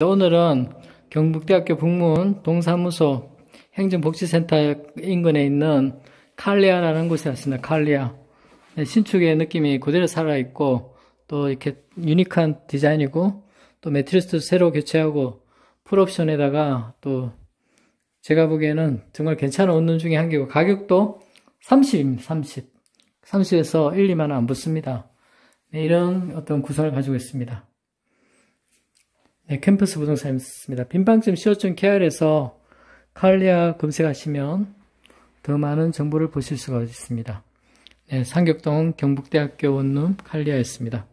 네, 오늘은 경북대학교 북문 동사무소 행정복지센터 인근에 있는 칼리아라는 곳에 왔습니다. 칼리아. 네, 신축의 느낌이 그대로 살아있고, 또 이렇게 유니크한 디자인이고, 또 매트리스도 새로 교체하고, 풀옵션에다가 또 제가 보기에는 정말 괜찮은 원룸 중에 한 개고, 가격도 30입니다. 30. 30에서 1, 2만원 안 붙습니다. 네, 이런 어떤 구성을 가지고 있습니다. 네, 캠퍼스 부동산입니다. 빈방점시오.kr에서 칼리아 검색하시면 더 많은 정보를 보실 수가 있습니다. 네, 상격동 경북대학교 원룸 칼리아였습니다.